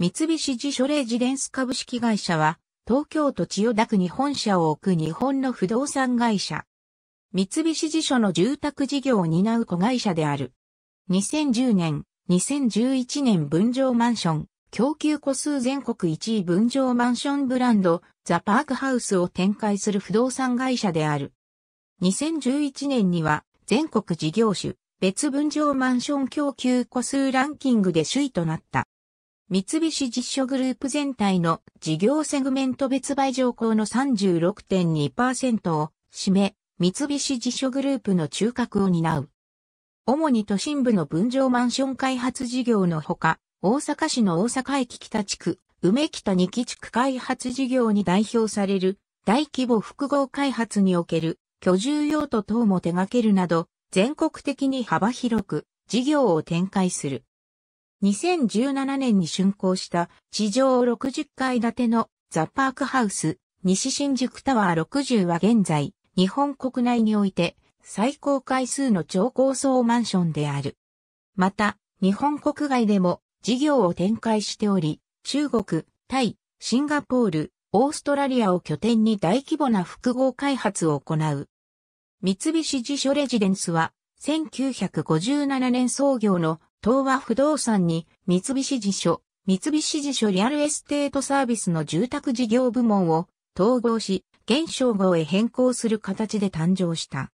三菱自所レジデンス株式会社は、東京都千代田区に本社を置く日本の不動産会社。三菱自所の住宅事業を担う子会社である。2010年、2011年分譲マンション、供給個数全国1位分譲マンションブランド、ザ・パークハウスを展開する不動産会社である。2011年には、全国事業種、別分譲マンション供給個数ランキングで首位となった。三菱実証グループ全体の事業セグメント別売上項の36.2%を占め、三菱実証グループの中核を担う。主に都心部の分譲マンション開発事業のほか、大阪市の大阪駅北地区、梅北二基地区開発事業に代表される大規模複合開発における居住用途等も手掛けるなど、全国的に幅広く事業を展開する。2017年に竣工した地上60階建てのザ・パークハウス西新宿タワー60は現在日本国内において最高回数の超高層マンションである。また日本国外でも事業を展開しており中国、タイ、シンガポール、オーストラリアを拠点に大規模な複合開発を行う。三菱地所レジデンスは1957年創業の東和不動産に三菱地所、三菱地所リアルエステートサービスの住宅事業部門を統合し、現称号へ変更する形で誕生した。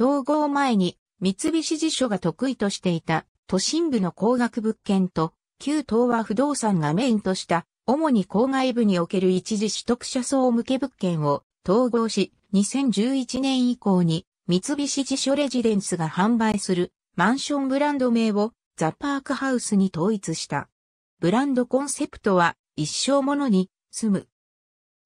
統合前に三菱地所が得意としていた都心部の工学物件と旧東和不動産がメインとした主に郊外部における一時取得者層向け物件を統合し、2011年以降に三菱地所レジデンスが販売するマンションブランド名をザ・パークハウスに統一した。ブランドコンセプトは一生ものに住む。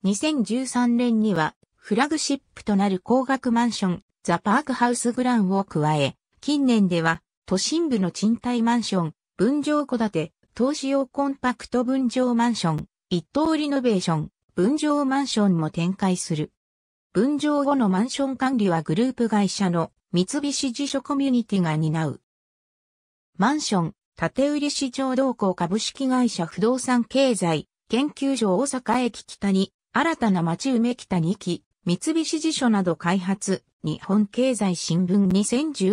2013年にはフラグシップとなる高額マンションザ・パークハウスグランを加え、近年では都心部の賃貸マンション、分譲戸建て、投資用コンパクト分譲マンション、一等リノベーション、分譲マンションも展開する。分譲後のマンション管理はグループ会社の三菱地所コミュニティが担う。マンション、建売市場動向株式会社不動産経済、研究所大阪駅北に、新たな町梅北2期、三菱地所など開発、日本経済新聞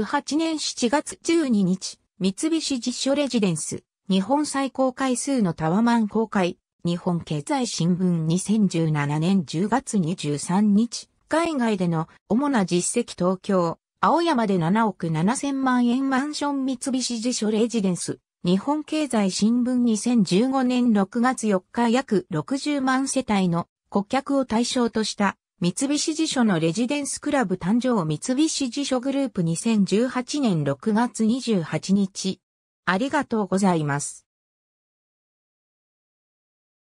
2018年7月12日、三菱地所レジデンス、日本最高回数のタワマン公開、日本経済新聞2017年10月23日、海外での主な実績東京、青山で7億7千万円マンション三菱地所レジデンス。日本経済新聞2015年6月4日約60万世帯の顧客を対象とした三菱地所のレジデンスクラブ誕生三菱地所グループ2018年6月28日。ありがとうございます。